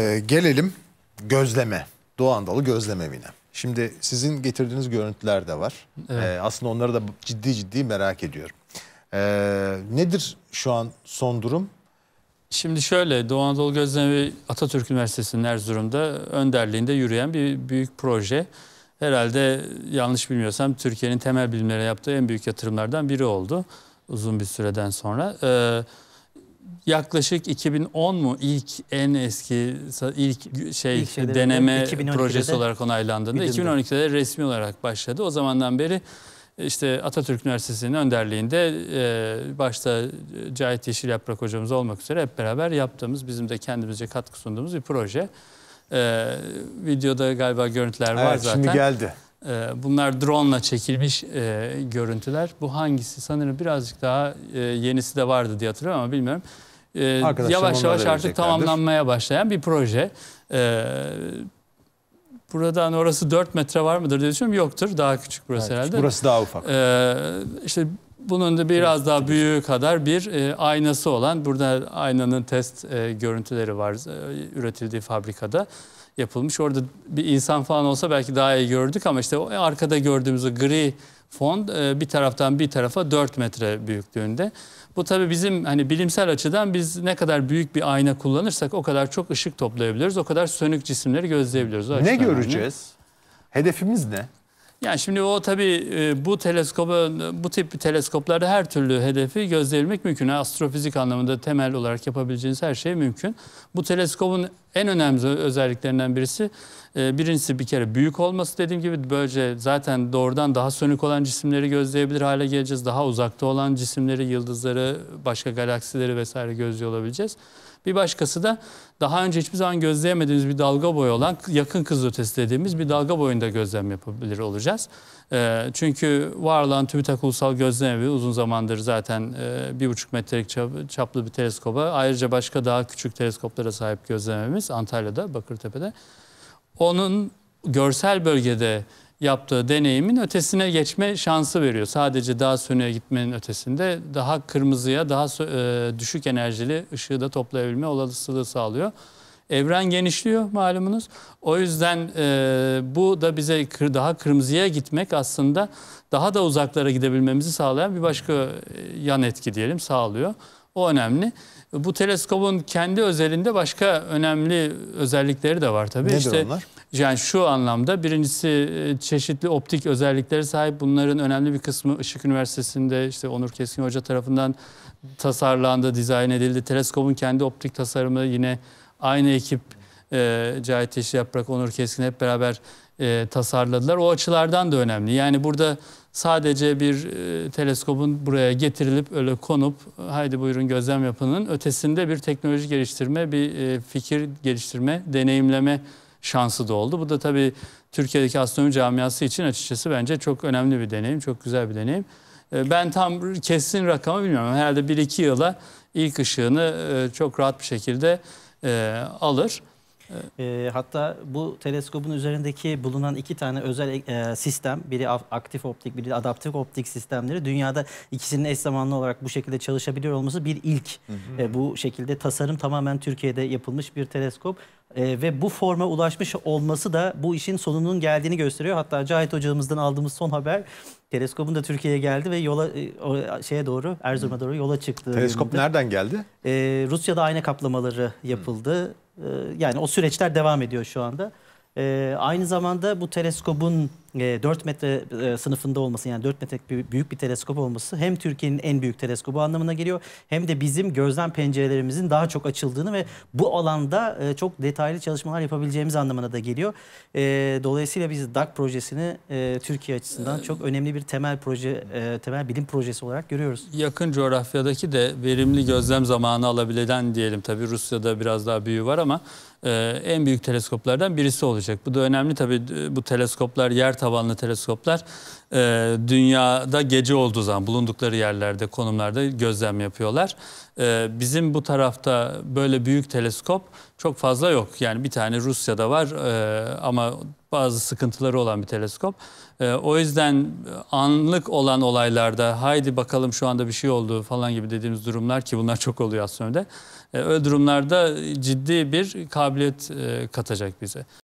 Ee, gelelim gözleme, Doğandalı gözleme evine. Şimdi sizin getirdiğiniz görüntüler de var. Evet. Ee, aslında onları da ciddi ciddi merak ediyorum. Ee, nedir şu an son durum? Şimdi şöyle Doğu Anadolu Gözlemevi Atatürk Üniversitesi'nin Erzurum'da önderliğinde yürüyen bir büyük proje. Herhalde yanlış bilmiyorsam Türkiye'nin temel bilimlere yaptığı en büyük yatırımlardan biri oldu uzun bir süreden sonra. Ee, yaklaşık 2010 mu ilk en eski ilk şey ilk deneme projesi olarak onaylandığında gidildi. 2012'de resmi olarak başladı. O zamandan beri işte Atatürk Üniversitesi'nin önderliğinde e, başta Cahit Yeşil Yaprak hocamız olmak üzere hep beraber yaptığımız, bizim de kendimize katkı sunduğumuz bir proje. E, videoda galiba görüntüler evet, var zaten. Şimdi geldi. Ee, bunlar drone ile çekilmiş e, görüntüler. Bu hangisi? Sanırım birazcık daha e, yenisi de vardı diye hatırlıyorum ama bilmiyorum. E, yavaş yavaş artık tamamlanmaya başlayan bir proje. E, buradan orası 4 metre var mıdır diye düşünüyorum. Yoktur. Daha küçük burası evet, herhalde. Burası daha ufak. E, işte bunun da biraz daha büyüğü kadar bir e, aynası olan, burada aynanın test e, görüntüleri var e, üretildiği fabrikada yapılmış. Orada bir insan falan olsa belki daha iyi gördük ama işte arkada gördüğümüz o gri fon e, bir taraftan bir tarafa 4 metre büyüklüğünde. Bu tabii bizim hani bilimsel açıdan biz ne kadar büyük bir ayna kullanırsak o kadar çok ışık toplayabiliriz. O kadar sönük cisimleri gözleyebiliyoruz. O ne göreceğiz? Önemli. Hedefimiz ne? Yani şimdi o tabii e, bu teleskoba bu tip teleskoplarda her türlü hedefi gözleyebilmek mümkün. Astrofizik anlamında temel olarak yapabileceğiniz her şey mümkün. Bu teleskobun en önemli özelliklerinden birisi e, birincisi bir kere büyük olması dediğim gibi böylece zaten doğrudan daha sönük olan cisimleri gözleyebilir hale geleceğiz. Daha uzakta olan cisimleri, yıldızları, başka galaksileri vesaire gözlüyor olabileceğiz. Bir başkası da daha önce hiçbir zaman gözleyemediğimiz bir dalga boyu olan yakın kızılötesi dediğimiz bir dalga boyunda gözlem yapabilir olacağız. E, çünkü var olan TÜBİTAK Ulusal gözlemevi uzun zamandır zaten e, bir buçuk metrelik çaplı bir teleskoba ayrıca başka daha küçük teleskoplara sahip gözlememiz Deniz Antalya'da Bakırtepe'de. Onun görsel bölgede yaptığı deneyimin ötesine geçme şansı veriyor. Sadece daha sönüye gitmenin ötesinde daha kırmızıya, daha e, düşük enerjili ışığı da toplayabilme olasılığı sağlıyor. Evren genişliyor malumunuz. O yüzden e, bu da bize kır, daha kırmızıya gitmek aslında daha da uzaklara gidebilmemizi sağlayan bir başka e, yan etki diyelim sağlıyor. O önemli. Bu teleskobun kendi özelinde başka önemli özellikleri de var tabii. Nedir işte, onlar? Yani şu anlamda birincisi e, çeşitli optik özellikleri sahip. Bunların önemli bir kısmı Işık Üniversitesi'nde işte Onur Keskin Hoca tarafından tasarlandı, dizayn edildi. Teleskobun kendi optik tasarımı yine aynı ekip e, Cahit Yeşil Yaprak, Onur Keskin hep beraber e, tasarladılar. O açılardan da önemli. Yani burada sadece bir e, teleskopun buraya getirilip öyle konup haydi buyurun gözlem yapının ötesinde bir teknoloji geliştirme, bir e, fikir geliştirme, deneyimleme şansı da oldu. Bu da tabii Türkiye'deki astronomi camiası için açıkçası bence çok önemli bir deneyim, çok güzel bir deneyim. E, ben tam kesin rakamı bilmiyorum. Herhalde 1-2 yıla ilk ışığını e, çok rahat bir şekilde e, alır. Evet. E, hatta bu teleskobun üzerindeki bulunan iki tane özel e, sistem, biri aktif optik, biri adaptif optik sistemleri dünyada ikisinin eş zamanlı olarak bu şekilde çalışabiliyor olması bir ilk. Hı hı. E, bu şekilde tasarım tamamen Türkiye'de yapılmış bir teleskop e, ve bu forma ulaşmış olması da bu işin sonunun geldiğini gösteriyor. Hatta Cahit hocamızdan aldığımız son haber teleskopun da Türkiye'ye geldi ve yola e, şeye doğru Erzurum'a doğru yola çıktı. Teleskop yönünde. nereden geldi? E, Rusya'da ayna kaplamaları yapıldı. E, yani o süreçler devam ediyor şu anda. E, aynı zamanda bu teleskobun e, 4 metre e, sınıfında olması yani 4 metrelik büyük bir teleskop olması hem Türkiye'nin en büyük teleskobu anlamına geliyor hem de bizim gözlem pencerelerimizin daha çok açıldığını ve bu alanda e, çok detaylı çalışmalar yapabileceğimiz anlamına da geliyor. E, dolayısıyla biz DAK projesini Türkiye açısından çok önemli bir temel proje temel bilim projesi olarak görüyoruz. Yakın coğrafyadaki de verimli gözlem zamanı alabilen diyelim tabii Rusya'da biraz daha büyüğü var ama en büyük teleskoplardan birisi olacak. Bu da önemli tabii bu teleskoplar yer tabanlı teleskoplar e, dünyada gece olduğu zaman bulundukları yerlerde, konumlarda gözlem yapıyorlar. E, bizim bu tarafta böyle büyük teleskop çok fazla yok. Yani bir tane Rusya'da var e, ama bazı sıkıntıları olan bir teleskop. E, o yüzden anlık olan olaylarda haydi bakalım şu anda bir şey oldu falan gibi dediğimiz durumlar ki bunlar çok oluyor aslında. E, öyle durumlarda ciddi bir kabiliyet e, katacak bize.